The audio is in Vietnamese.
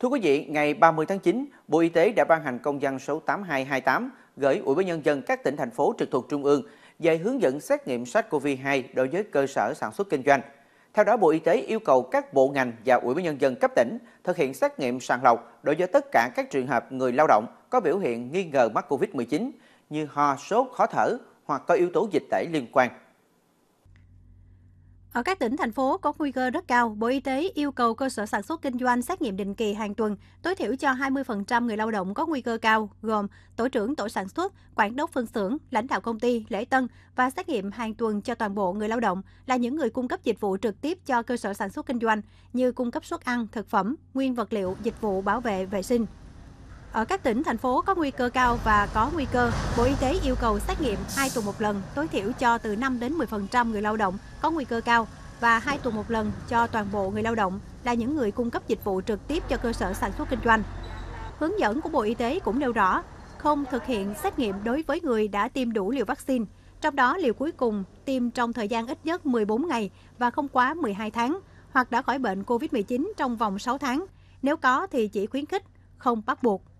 Thưa quý vị, ngày 30 tháng 9, Bộ Y tế đã ban hành công văn số 8228 gửi Ủy ban Nhân dân các tỉnh, thành phố trực thuộc Trung ương về hướng dẫn xét nghiệm SARS-CoV-2 đối với cơ sở sản xuất kinh doanh. Theo đó, Bộ Y tế yêu cầu các bộ ngành và Ủy ban Nhân dân cấp tỉnh thực hiện xét nghiệm sàng lọc đối với tất cả các trường hợp người lao động có biểu hiện nghi ngờ mắc COVID-19 như ho, sốt, khó thở hoặc có yếu tố dịch tễ liên quan. Ở các tỉnh, thành phố có nguy cơ rất cao, Bộ Y tế yêu cầu cơ sở sản xuất kinh doanh xét nghiệm định kỳ hàng tuần, tối thiểu cho 20% người lao động có nguy cơ cao, gồm tổ trưởng tổ sản xuất, quản đốc phân xưởng, lãnh đạo công ty, lễ tân và xét nghiệm hàng tuần cho toàn bộ người lao động là những người cung cấp dịch vụ trực tiếp cho cơ sở sản xuất kinh doanh như cung cấp suất ăn, thực phẩm, nguyên vật liệu, dịch vụ bảo vệ vệ sinh. Ở các tỉnh, thành phố có nguy cơ cao và có nguy cơ, Bộ Y tế yêu cầu xét nghiệm 2 tuần một lần tối thiểu cho từ 5 đến 10% người lao động có nguy cơ cao và 2 tuần một lần cho toàn bộ người lao động là những người cung cấp dịch vụ trực tiếp cho cơ sở sản xuất kinh doanh. Hướng dẫn của Bộ Y tế cũng nêu rõ, không thực hiện xét nghiệm đối với người đã tiêm đủ liều vaccine, trong đó liều cuối cùng tiêm trong thời gian ít nhất 14 ngày và không quá 12 tháng, hoặc đã khỏi bệnh COVID-19 trong vòng 6 tháng. Nếu có thì chỉ khuyến khích, không bắt buộc.